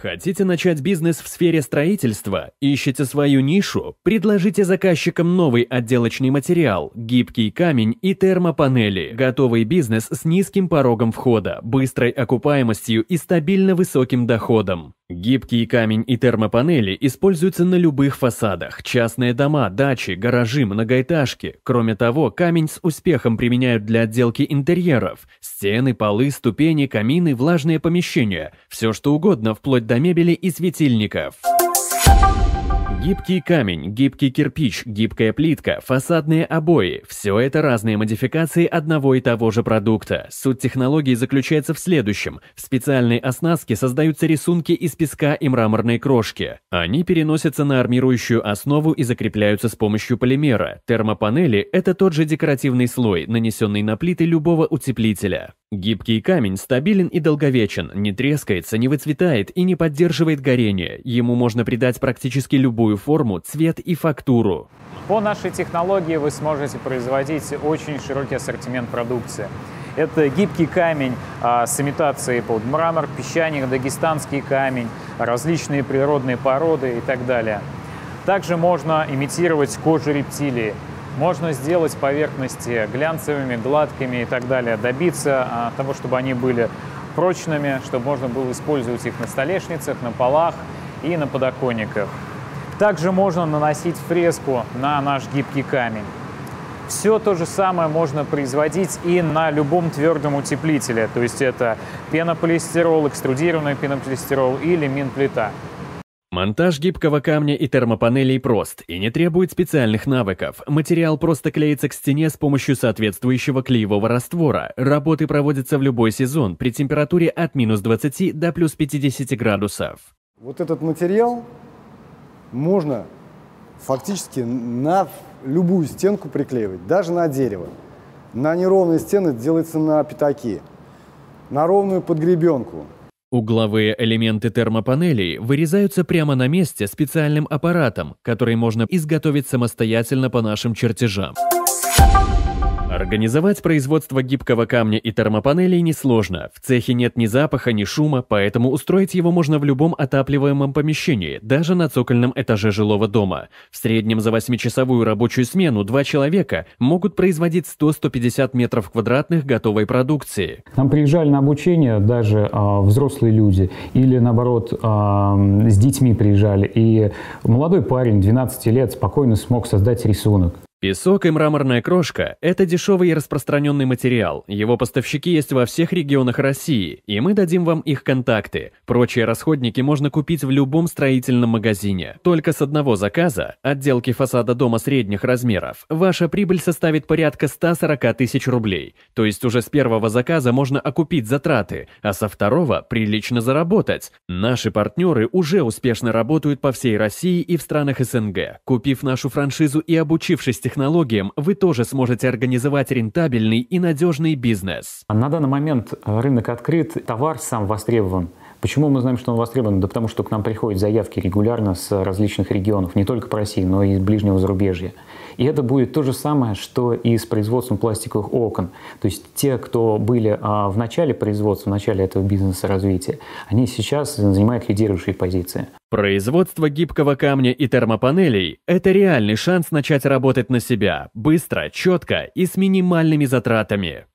Хотите начать бизнес в сфере строительства? Ищете свою нишу? Предложите заказчикам новый отделочный материал, гибкий камень и термопанели. Готовый бизнес с низким порогом входа, быстрой окупаемостью и стабильно высоким доходом. Гибкий камень и термопанели используются на любых фасадах, частные дома, дачи, гаражи, многоэтажки. Кроме того, камень с успехом применяют для отделки интерьеров. Стены, полы, ступени, камины, влажные помещения. Все что угодно, вплоть до мебели и светильников. Гибкий камень, гибкий кирпич, гибкая плитка, фасадные обои – все это разные модификации одного и того же продукта. Суть технологии заключается в следующем. В специальной оснастке создаются рисунки из песка и мраморной крошки. Они переносятся на армирующую основу и закрепляются с помощью полимера. Термопанели – это тот же декоративный слой, нанесенный на плиты любого утеплителя. Гибкий камень стабилен и долговечен, не трескается, не выцветает и не поддерживает горение. Ему можно придать практически любую форму, цвет и фактуру. По нашей технологии вы сможете производить очень широкий ассортимент продукции. Это гибкий камень а, с имитацией под мрамор, песчаник, дагестанский камень, различные природные породы и так далее. Также можно имитировать кожу рептилии. Можно сделать поверхности глянцевыми, гладкими и так далее, добиться а, того, чтобы они были прочными, чтобы можно было использовать их на столешницах, на полах и на подоконниках. Также можно наносить фреску на наш гибкий камень. Все то же самое можно производить и на любом твердом утеплителе, то есть это пенополистирол, экструдированный пенополистирол или минплита. Монтаж гибкого камня и термопанелей прост и не требует специальных навыков. Материал просто клеится к стене с помощью соответствующего клеевого раствора. Работы проводятся в любой сезон при температуре от минус 20 до плюс 50 градусов. Вот этот материал можно фактически на любую стенку приклеивать, даже на дерево. На неровные стены делается на пятаки, на ровную подгребенку, Угловые элементы термопанелей вырезаются прямо на месте специальным аппаратом, который можно изготовить самостоятельно по нашим чертежам. Организовать производство гибкого камня и термопанелей несложно. В цехе нет ни запаха, ни шума, поэтому устроить его можно в любом отапливаемом помещении, даже на цокольном этаже жилого дома. В среднем за 8-часовую рабочую смену два человека могут производить 100-150 метров квадратных готовой продукции. К нам приезжали на обучение даже а, взрослые люди или, наоборот, а, с детьми приезжали. И молодой парень, 12 лет, спокойно смог создать рисунок. Песок и мраморная крошка – это дешевый и распространенный материал, его поставщики есть во всех регионах России, и мы дадим вам их контакты. Прочие расходники можно купить в любом строительном магазине. Только с одного заказа, отделки фасада дома средних размеров, ваша прибыль составит порядка 140 тысяч рублей. То есть уже с первого заказа можно окупить затраты, а со второго – прилично заработать. Наши партнеры уже успешно работают по всей России и в странах СНГ, купив нашу франшизу и обучившись технологиям вы тоже сможете организовать рентабельный и надежный бизнес. На данный момент э, рынок открыт, товар сам востребован. Почему мы знаем, что он востребован? Да потому что к нам приходят заявки регулярно с э, различных регионов, не только по России, но и из ближнего зарубежья. И это будет то же самое, что и с производством пластиковых окон. То есть те, кто были а, в начале производства, в начале этого бизнеса развития, они сейчас занимают лидирующие позиции. Производство гибкого камня и термопанелей – это реальный шанс начать работать на себя, быстро, четко и с минимальными затратами.